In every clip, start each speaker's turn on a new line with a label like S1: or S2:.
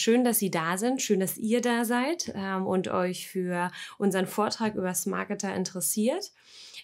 S1: schön, dass Sie da sind, schön, dass ihr da seid ähm, und euch für unseren Vortrag über Smarketer interessiert.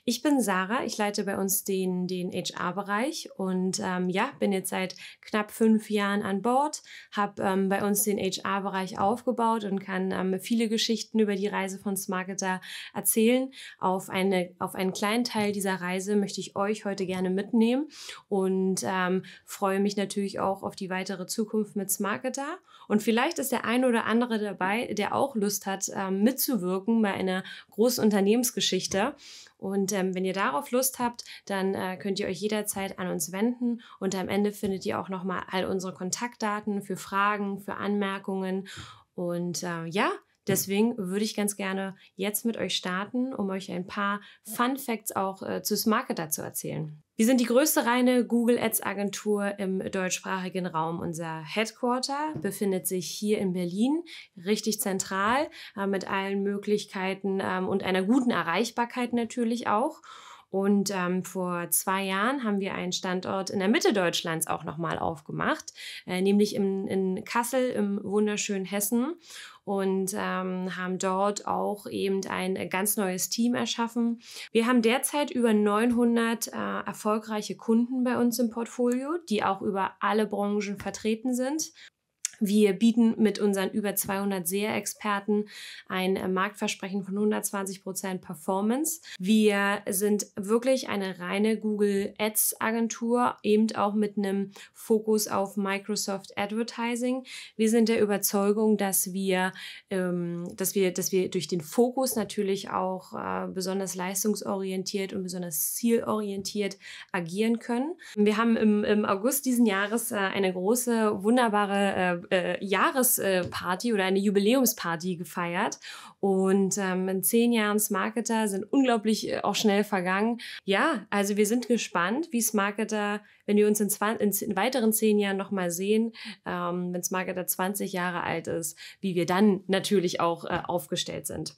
S1: Ich bin Sarah, ich leite bei uns den, den HR-Bereich und ähm, ja, bin jetzt seit knapp fünf Jahren an Bord, habe ähm, bei uns den HR-Bereich aufgebaut und kann ähm, viele Geschichten über die Reise von Smarketer erzählen. Auf, eine, auf einen kleinen Teil dieser Reise möchte ich euch heute gerne mitnehmen und ähm, freue mich natürlich auch auf die weitere Zukunft mit Smarketer und vielleicht ist der ein oder andere dabei, der auch Lust hat, ähm, mitzuwirken bei einer großen Unternehmensgeschichte. Und ähm, wenn ihr darauf Lust habt, dann äh, könnt ihr euch jederzeit an uns wenden. Und am Ende findet ihr auch nochmal all unsere Kontaktdaten für Fragen, für Anmerkungen. Und äh, ja, Deswegen würde ich ganz gerne jetzt mit euch starten, um euch ein paar Fun Facts auch äh, zu Smarketer zu erzählen. Wir sind die größte reine Google Ads Agentur im deutschsprachigen Raum. Unser Headquarter befindet sich hier in Berlin, richtig zentral, äh, mit allen Möglichkeiten äh, und einer guten Erreichbarkeit natürlich auch. Und ähm, vor zwei Jahren haben wir einen Standort in der Mitte Deutschlands auch nochmal aufgemacht, äh, nämlich im, in Kassel im wunderschönen Hessen und ähm, haben dort auch eben ein äh, ganz neues Team erschaffen. Wir haben derzeit über 900 äh, erfolgreiche Kunden bei uns im Portfolio, die auch über alle Branchen vertreten sind. Wir bieten mit unseren über 200 SEA-Experten ein äh, Marktversprechen von 120% Performance. Wir sind wirklich eine reine Google Ads-Agentur, eben auch mit einem Fokus auf Microsoft Advertising. Wir sind der Überzeugung, dass wir, ähm, dass wir, dass wir durch den Fokus natürlich auch äh, besonders leistungsorientiert und besonders zielorientiert agieren können. Wir haben im, im August diesen Jahres äh, eine große, wunderbare äh, äh, Jahresparty oder eine Jubiläumsparty gefeiert. Und ähm, in zehn Jahren Smarketer sind unglaublich äh, auch schnell vergangen. Ja, also wir sind gespannt, wie Smarketer, wenn wir uns in, 20, in weiteren zehn Jahren nochmal sehen, ähm, wenn Smarketer 20 Jahre alt ist, wie wir dann natürlich auch äh, aufgestellt sind.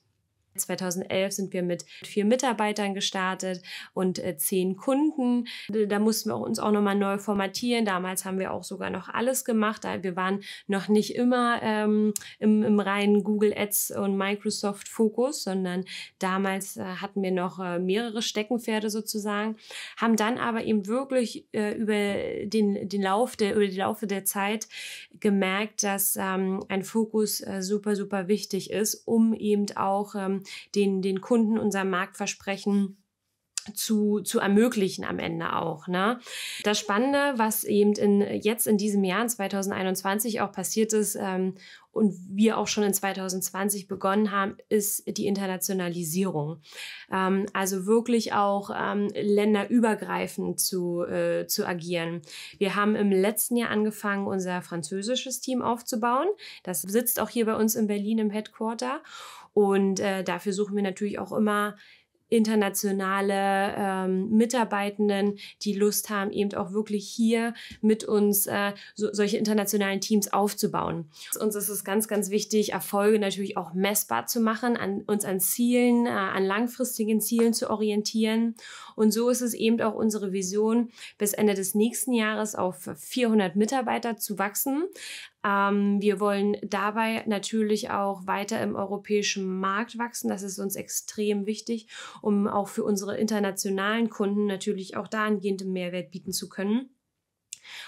S1: 2011 sind wir mit vier Mitarbeitern gestartet und äh, zehn Kunden. Äh, da mussten wir uns auch nochmal neu formatieren. Damals haben wir auch sogar noch alles gemacht. Äh, wir waren noch nicht immer ähm, im, im, reinen Google Ads und Microsoft Fokus, sondern damals äh, hatten wir noch äh, mehrere Steckenpferde sozusagen, haben dann aber eben wirklich äh, über den, den Lauf der, über die Laufe der Zeit gemerkt, dass ähm, ein Fokus super, super wichtig ist, um eben auch ähm, den, den Kunden unser Marktversprechen zu, zu ermöglichen am Ende auch. Ne? Das Spannende, was eben in, jetzt in diesem Jahr, in 2021 auch passiert ist ähm, und wir auch schon in 2020 begonnen haben, ist die Internationalisierung. Ähm, also wirklich auch ähm, länderübergreifend zu, äh, zu agieren. Wir haben im letzten Jahr angefangen, unser französisches Team aufzubauen. Das sitzt auch hier bei uns in Berlin im Headquarter. Und äh, dafür suchen wir natürlich auch immer internationale ähm, Mitarbeitenden, die Lust haben, eben auch wirklich hier mit uns äh, so, solche internationalen Teams aufzubauen. Uns ist es ganz, ganz wichtig, Erfolge natürlich auch messbar zu machen, an, uns an Zielen, äh, an langfristigen Zielen zu orientieren. Und so ist es eben auch unsere Vision, bis Ende des nächsten Jahres auf 400 Mitarbeiter zu wachsen. Ähm, wir wollen dabei natürlich auch weiter im europäischen Markt wachsen. Das ist uns extrem wichtig, um auch für unsere internationalen Kunden natürlich auch dahingehend Mehrwert bieten zu können.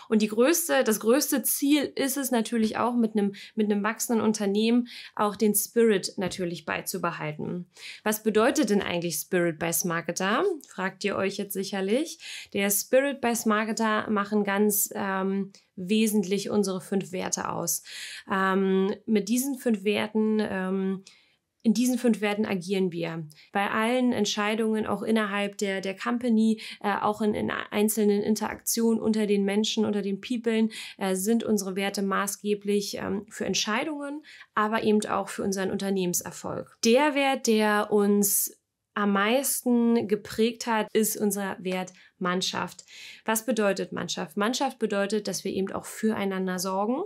S1: Und die größte, das größte Ziel ist es natürlich auch, mit einem, mit einem wachsenden Unternehmen auch den Spirit natürlich beizubehalten. Was bedeutet denn eigentlich Spirit bei Smarketer? Fragt ihr euch jetzt sicherlich. Der Spirit bei Smarketer machen ganz ähm, wesentlich unsere fünf Werte aus. Ähm, mit diesen fünf Werten ähm, in diesen fünf Werten agieren wir. Bei allen Entscheidungen, auch innerhalb der, der Company, äh, auch in, in, einzelnen Interaktionen unter den Menschen, unter den People, äh, sind unsere Werte maßgeblich ähm, für Entscheidungen, aber eben auch für unseren Unternehmenserfolg. Der Wert, der uns am meisten geprägt hat, ist unser Wert Mannschaft. Was bedeutet Mannschaft? Mannschaft bedeutet, dass wir eben auch füreinander sorgen,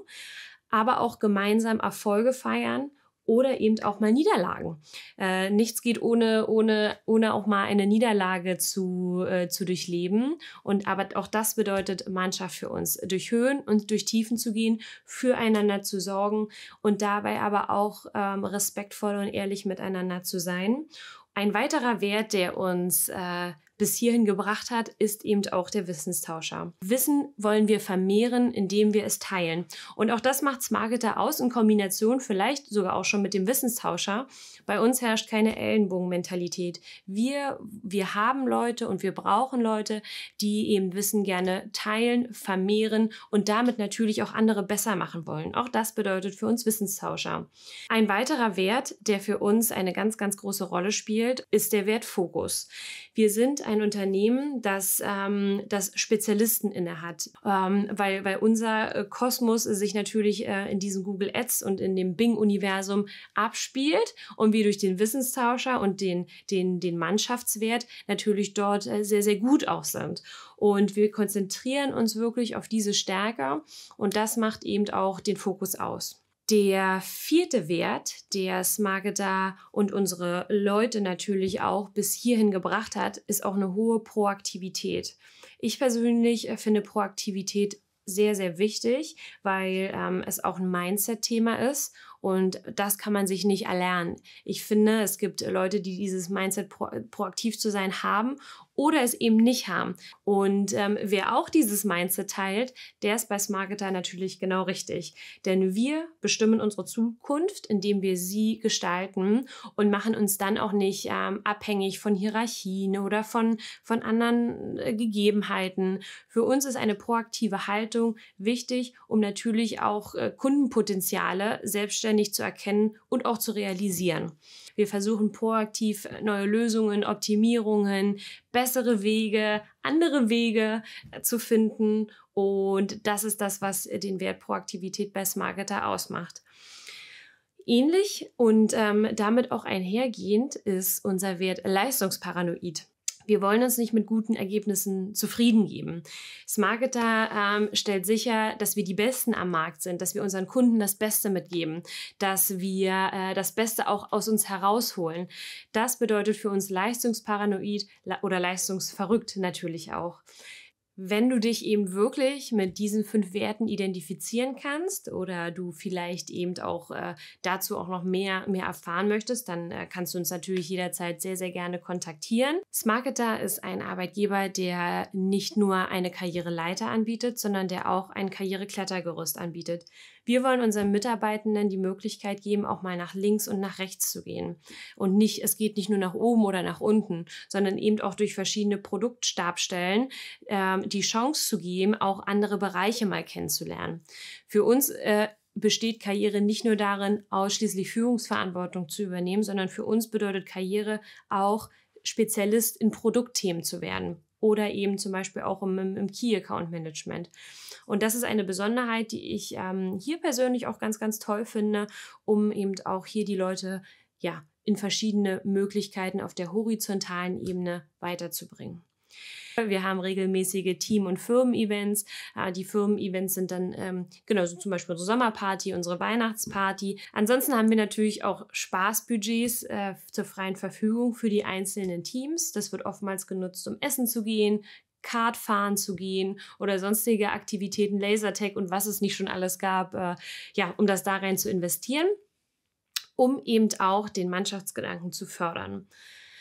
S1: aber auch gemeinsam Erfolge feiern oder eben auch mal Niederlagen. Äh, nichts geht ohne, ohne, ohne auch mal eine Niederlage zu, äh, zu durchleben. Und aber auch das bedeutet Mannschaft für uns, durch Höhen und durch Tiefen zu gehen, füreinander zu sorgen und dabei aber auch ähm, respektvoll und ehrlich miteinander zu sein. Ein weiterer Wert, der uns äh, bis hierhin gebracht hat, ist eben auch der Wissenstauscher. Wissen wollen wir vermehren, indem wir es teilen. Und auch das macht Marketer aus in Kombination vielleicht sogar auch schon mit dem Wissenstauscher. Bei uns herrscht keine Ellenbogenmentalität. Wir, wir haben Leute und wir brauchen Leute, die eben Wissen gerne teilen, vermehren und damit natürlich auch andere besser machen wollen. Auch das bedeutet für uns Wissenstauscher. Ein weiterer Wert, der für uns eine ganz, ganz große Rolle spielt, ist der Wert Fokus. Wir sind ein Unternehmen, das, ähm, das Spezialisten inne hat, ähm, weil, weil unser äh, Kosmos sich natürlich äh, in diesem Google Ads und in dem Bing-Universum abspielt und wir durch den Wissenstauscher und den, den, den Mannschaftswert natürlich dort äh, sehr, sehr gut auch sind. Und wir konzentrieren uns wirklich auf diese Stärke und das macht eben auch den Fokus aus. Der vierte Wert, der Smageda und unsere Leute natürlich auch bis hierhin gebracht hat, ist auch eine hohe Proaktivität. Ich persönlich äh, finde Proaktivität sehr, sehr wichtig, weil ähm, es auch ein Mindset-Thema ist und das kann man sich nicht erlernen. Ich finde, es gibt Leute, die dieses Mindset pro proaktiv zu sein haben oder es eben nicht haben. Und ähm, wer auch dieses Mindset teilt, der ist bei Smarketer natürlich genau richtig. Denn wir bestimmen unsere Zukunft, indem wir sie gestalten und machen uns dann auch nicht ähm, abhängig von Hierarchien oder von, von anderen äh, Gegebenheiten. Für uns ist eine proaktive Haltung wichtig, um natürlich auch äh, Kundenpotenziale selbstständig zu erkennen und auch zu realisieren. Wir versuchen proaktiv neue Lösungen, Optimierungen, bessere Wege, andere Wege äh, zu finden. Und das ist das, was äh, den Wert Proaktivität bei Smarketer ausmacht. Ähnlich und ähm, damit auch einhergehend ist unser Wert Leistungsparanoid. Wir wollen uns nicht mit guten Ergebnissen zufrieden geben. Smarketer ähm, stellt sicher, dass wir die Besten am Markt sind, dass wir unseren Kunden das Beste mitgeben, dass wir äh, das Beste auch aus uns herausholen. Das bedeutet für uns leistungsparanoid oder leistungsverrückt natürlich auch wenn du dich eben wirklich mit diesen fünf Werten identifizieren kannst oder du vielleicht eben auch äh, dazu auch noch mehr, mehr erfahren möchtest, dann äh, kannst du uns natürlich jederzeit sehr, sehr gerne kontaktieren. Smarketer ist ein Arbeitgeber, der nicht nur eine Karriereleiter anbietet, sondern der auch ein Karriereklettergerüst anbietet. Wir wollen unseren Mitarbeitenden die Möglichkeit geben, auch mal nach links und nach rechts zu gehen. Und nicht, es geht nicht nur nach oben oder nach unten, sondern eben auch durch verschiedene Produktstabstellen. Ähm, die Chance zu geben, auch andere Bereiche mal kennenzulernen. Für uns äh, besteht Karriere nicht nur darin, ausschließlich Führungsverantwortung zu übernehmen, sondern für uns bedeutet Karriere auch, Spezialist in Produktthemen zu werden oder eben zum Beispiel auch im, im Key Account Management. Und das ist eine Besonderheit, die ich ähm, hier persönlich auch ganz, ganz toll finde, um eben auch hier die Leute ja in verschiedene Möglichkeiten auf der horizontalen Ebene weiterzubringen. Wir haben regelmäßige Team- und Firmen-Events. Äh, die Firmen-Events sind dann, ähm, genau, so zum Beispiel unsere Sommerparty, unsere Weihnachtsparty. Ansonsten haben wir natürlich auch Spaßbudgets äh, zur freien Verfügung für die einzelnen Teams. Das wird oftmals genutzt, um essen zu gehen, Kart fahren zu gehen oder sonstige Aktivitäten, Lasertag und was es nicht schon alles gab, äh, ja, um das da rein zu investieren, um eben auch den Mannschaftsgedanken zu fördern.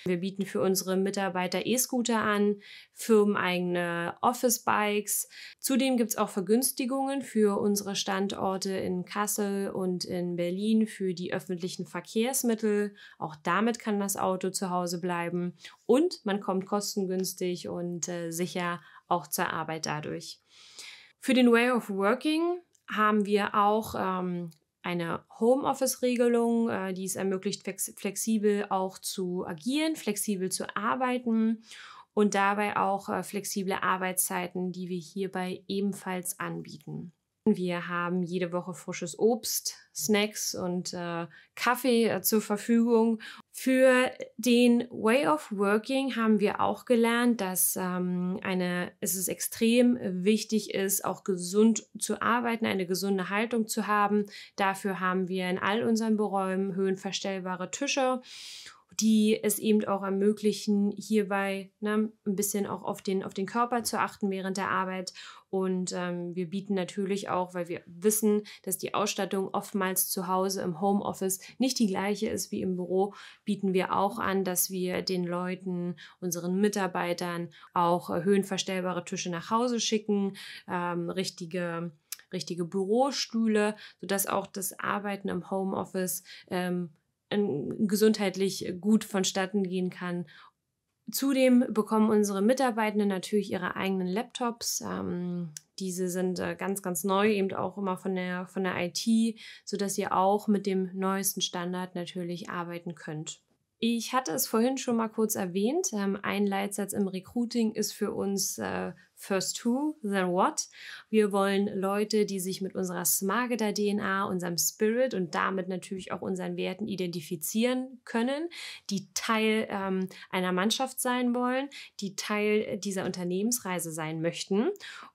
S1: Wir bieten für unsere Mitarbeiter E-Scooter an, firmeneigene Office-Bikes. Zudem gibt es auch Vergünstigungen für unsere Standorte in Kassel und in Berlin für die öffentlichen Verkehrsmittel. Auch damit kann das Auto zu Hause bleiben und man kommt kostengünstig und äh, sicher auch zur Arbeit dadurch. Für den Way of Working haben wir auch ähm, eine Homeoffice-Regelung, äh, die es ermöglicht, flex flexibel auch zu agieren, flexibel zu arbeiten und dabei auch äh, flexible Arbeitszeiten, die wir hierbei ebenfalls anbieten. Wir haben jede Woche frisches Obst, Snacks und äh, Kaffee äh, zur Verfügung. Für den Way of Working haben wir auch gelernt, dass ähm, eine, es ist extrem wichtig ist, auch gesund zu arbeiten, eine gesunde Haltung zu haben. Dafür haben wir in all unseren Beräumen höhenverstellbare Tische die es eben auch ermöglichen, hierbei ne, ein bisschen auch auf den, auf den Körper zu achten während der Arbeit und ähm, wir bieten natürlich auch, weil wir wissen, dass die Ausstattung oftmals zu Hause im Homeoffice nicht die gleiche ist wie im Büro, bieten wir auch an, dass wir den Leuten, unseren Mitarbeitern auch äh, höhenverstellbare Tische nach Hause schicken, ähm, richtige richtige Bürostühle, sodass auch das Arbeiten im Homeoffice ähm, gesundheitlich gut vonstatten gehen kann Zudem bekommen unsere Mitarbeitenden natürlich ihre eigenen Laptops. Ähm, diese sind äh, ganz, ganz neu, eben auch immer von der, von der IT, sodass ihr auch mit dem neuesten Standard natürlich arbeiten könnt. Ich hatte es vorhin schon mal kurz erwähnt. Ähm, ein Leitsatz im Recruiting ist für uns äh, First Who, Then What. Wir wollen Leute, die sich mit unserer Smargeter DNA, unserem Spirit und damit natürlich auch unseren Werten identifizieren können, die Teil ähm, einer Mannschaft sein wollen, die Teil dieser Unternehmensreise sein möchten.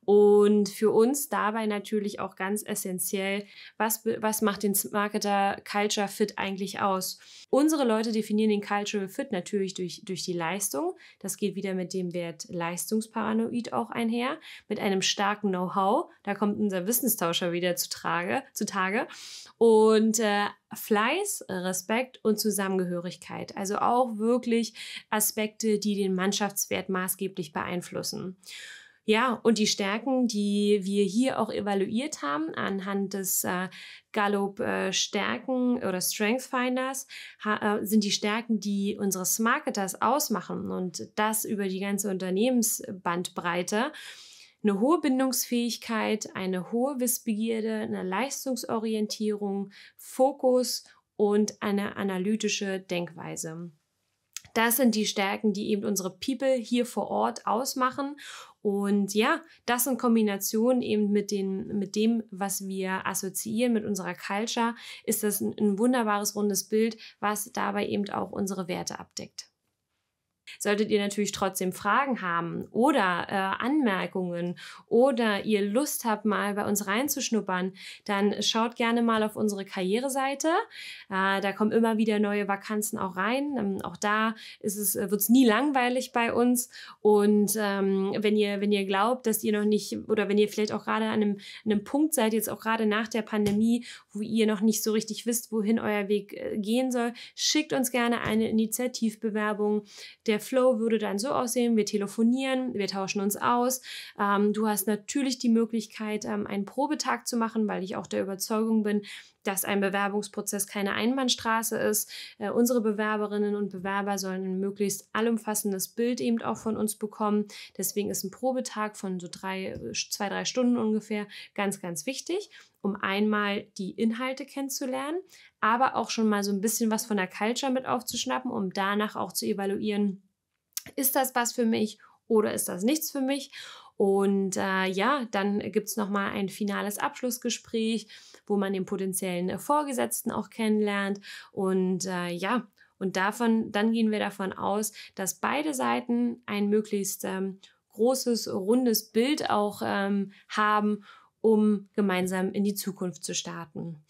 S1: Und für uns dabei natürlich auch ganz essentiell, was, was macht den Smarketer Culture Fit eigentlich aus? Unsere Leute definieren den Cultural Fit natürlich durch, durch die Leistung. Das geht wieder mit dem Wert Leistungsparanoid auch ein einher, mit einem starken Know-how. Da kommt unser Wissenstauscher wieder zutage, zutage. Und äh, Fleiß, Respekt und Zusammengehörigkeit. Also auch wirklich Aspekte, die den Mannschaftswert maßgeblich beeinflussen. Ja, und die Stärken, die wir hier auch evaluiert haben anhand des äh, Gallup äh, Stärken oder Strength Finders, ha, äh, sind die Stärken, die unseres Marketers ausmachen und das über die ganze Unternehmensbandbreite. Eine hohe Bindungsfähigkeit, eine hohe Wissbegierde, eine Leistungsorientierung, Fokus und eine analytische Denkweise. Das sind die Stärken, die eben unsere People hier vor Ort ausmachen und ja, das in Kombination eben mit, den, mit dem, was wir assoziieren, mit unserer Culture, ist das ein, ein wunderbares rundes Bild, was dabei eben auch unsere Werte abdeckt. Solltet ihr natürlich trotzdem Fragen haben oder äh, Anmerkungen oder ihr Lust habt, mal bei uns reinzuschnuppern, dann schaut gerne mal auf unsere Karriereseite. Äh, da kommen immer wieder neue Vakanzen auch rein. Ähm, auch da ist es, äh, wird es nie langweilig bei uns. Und ähm, wenn, ihr, wenn ihr glaubt, dass ihr noch nicht oder wenn ihr vielleicht auch gerade an einem, einem Punkt seid, jetzt auch gerade nach der Pandemie, wo ihr noch nicht so richtig wisst, wohin euer Weg äh, gehen soll, schickt uns gerne eine Initiativbewerbung. Der Flow würde dann so aussehen, wir telefonieren, wir tauschen uns aus. Ähm, du hast natürlich die Möglichkeit, ähm, einen Probetag zu machen, weil ich auch der Überzeugung bin, dass ein Bewerbungsprozess keine Einbahnstraße ist. Äh, unsere Bewerberinnen und Bewerber sollen ein möglichst allumfassendes Bild eben auch von uns bekommen. Deswegen ist ein Probetag von so drei, äh, zwei, drei Stunden ungefähr ganz, ganz wichtig, um einmal die Inhalte kennenzulernen, aber auch schon mal so ein bisschen was von der Culture mit aufzuschnappen, um danach auch zu evaluieren, ist das was für mich oder ist das nichts für mich? Und äh, ja, dann gibt es nochmal ein finales Abschlussgespräch, wo man den potenziellen äh, Vorgesetzten auch kennenlernt. Und äh, ja, und davon, dann gehen wir davon aus, dass beide Seiten ein möglichst ähm, großes, rundes Bild auch ähm, haben, um gemeinsam in die Zukunft zu starten.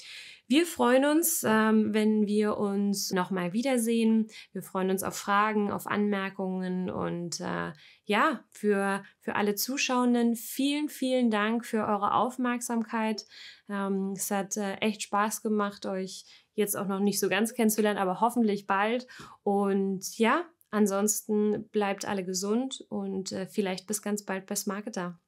S1: Wir freuen uns, ähm, wenn wir uns nochmal wiedersehen. Wir freuen uns auf Fragen, auf Anmerkungen und äh, ja, für, für alle Zuschauenden vielen, vielen Dank für eure Aufmerksamkeit. Ähm, es hat äh, echt Spaß gemacht, euch jetzt auch noch nicht so ganz kennenzulernen, aber hoffentlich bald. Und ja, ansonsten bleibt alle gesund und äh, vielleicht bis ganz bald bei Smarketer.